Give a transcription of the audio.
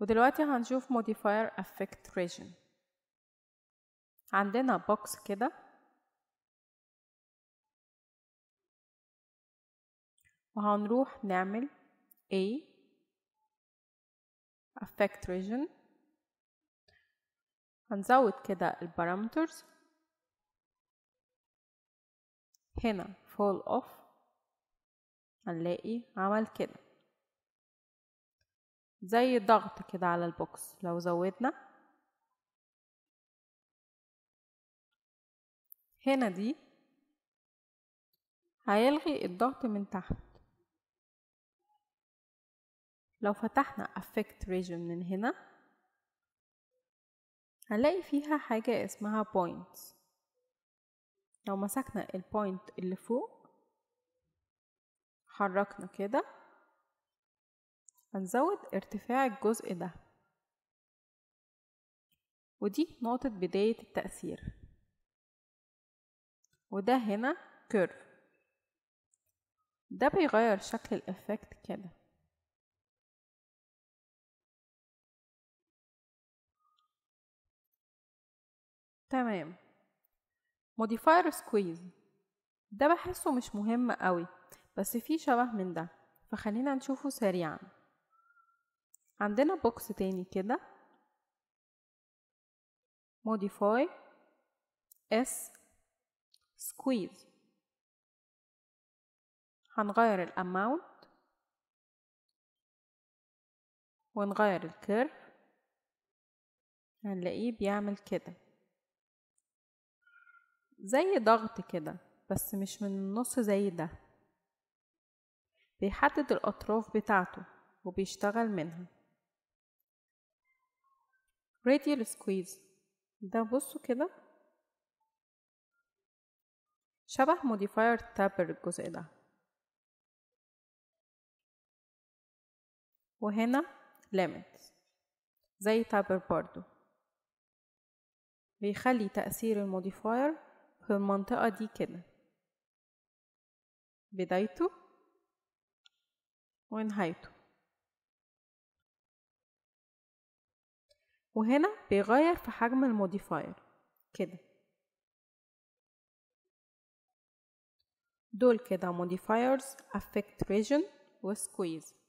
ودلوقتي هنشوف modifier effect region عندنا بوكس كده وهنروح نعمل A effect region هنزود كده البارامترز هنا fall off هنلاقي عمل كده زي ضغط كده على البوكس لو زودنا هنا دي هيلغي الضغط من تحت لو فتحنا affect region من هنا هنلاقي فيها حاجة اسمها points لو مسكنا البوينت اللي فوق حركنا كده هنزود ارتفاع الجزء ده ودي نقطة بداية التأثير وده هنا كيرف ده بيغير شكل الإفكت كده تمام موديفاير سكويز ده بحسه مش مهم قوي بس فيه شبه من ده فخلينا نشوفه سريعا عندنا بوكس تاني كده modify s squeeze هنغير الاماونت ونغير الكيرف هنلاقيه بيعمل كده زي ضغط كده بس مش من النص زي ده بيحدد الأطراف بتاعته وبيشتغل منها radial squeeze ده بصوا كده شبه modifier taper الجزء ده وهنا limit زي taper برضو بيخلي تأثير الموديفاير في المنطقة دي كده بدايته ونهايته وهنا بيغير في حجم الموديفاير كده دول كده modifiers affect region squeeze